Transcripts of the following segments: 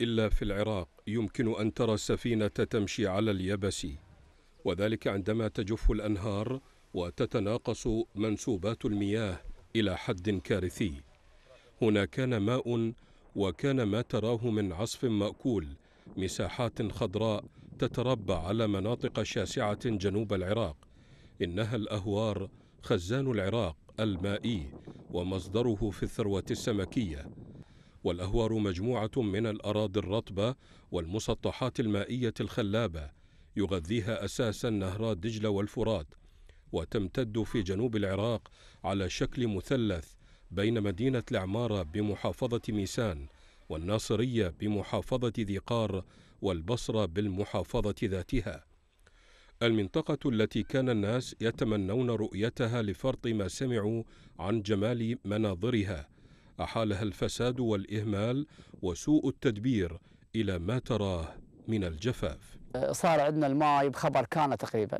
إلا في العراق يمكن أن ترى السفينة تمشي على اليبس وذلك عندما تجف الأنهار وتتناقص منسوبات المياه إلى حد كارثي هنا كان ماء وكان ما تراه من عصف مأكول مساحات خضراء تتربع على مناطق شاسعة جنوب العراق إنها الأهوار خزان العراق المائي ومصدره في الثروة السمكية والأهوار مجموعة من الأراضي الرطبة والمسطحات المائية الخلابة يغذيها أساسا نهر دجلة والفرات وتمتد في جنوب العراق على شكل مثلث بين مدينة العمارة بمحافظة ميسان والناصرية بمحافظة ذي قار والبصرة بالمحافظة ذاتها المنطقة التي كان الناس يتمنون رؤيتها لفرط ما سمعوا عن جمال مناظرها احالها الفساد والاهمال وسوء التدبير الى ما تراه من الجفاف صار عندنا الماي بخبر كان تقريبا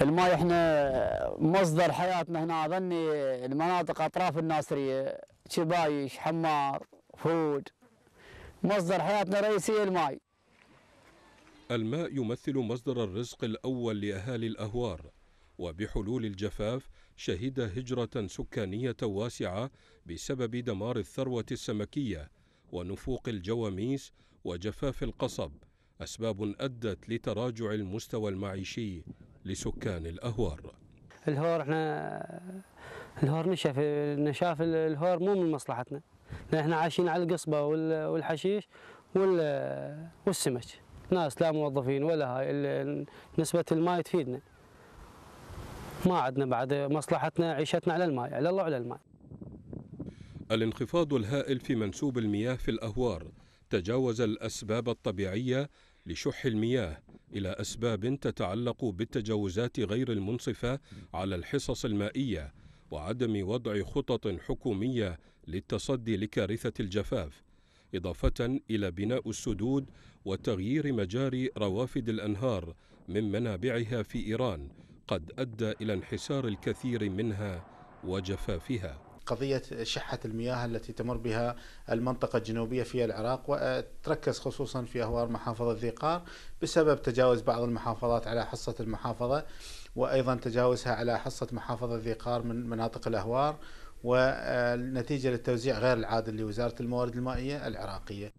الماي احنا مصدر حياتنا هنا ظني المناطق اطراف الناصريه شبايش حمار فود مصدر حياتنا الرئيسي الماي الماء يمثل مصدر الرزق الاول لاهالي الاهوار وبحلول الجفاف شهد هجرة سكانية واسعة بسبب دمار الثروة السمكية ونفوق الجواميس وجفاف القصب أسباب أدت لتراجع المستوى المعيشي لسكان الأهوار الهور احنا الهور نشف نشاف الهور مو من مصلحتنا احنا عايشين على القصبة والحشيش والسمك ناس لا موظفين ولا هاي نسبة الماء تفيدنا ما عدنا بعد مصلحتنا عيشتنا على الماء على الله وعلى الماء الانخفاض الهائل في منسوب المياه في الأهوار تجاوز الأسباب الطبيعية لشح المياه إلى أسباب تتعلق بالتجاوزات غير المنصفة على الحصص المائية وعدم وضع خطط حكومية للتصدي لكارثة الجفاف إضافة إلى بناء السدود وتغيير مجاري روافد الأنهار من منابعها في إيران قد أدى إلى انحسار الكثير منها وجفافها قضية شحة المياه التي تمر بها المنطقة الجنوبية في العراق وتركز خصوصا في أهوار محافظة ذي قار بسبب تجاوز بعض المحافظات على حصة المحافظة وأيضا تجاوزها على حصة محافظة ذي قار من مناطق الأهوار ونتيجة للتوزيع غير العادل لوزارة الموارد المائية العراقية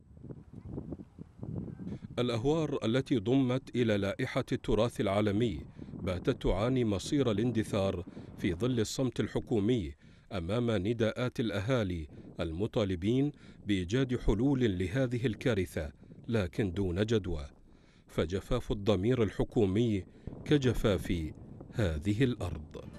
الأهوار التي ضمت إلى لائحة التراث العالمي باتت تعاني مصير الاندثار في ظل الصمت الحكومي امام نداءات الاهالي المطالبين بايجاد حلول لهذه الكارثه لكن دون جدوى فجفاف الضمير الحكومي كجفاف هذه الارض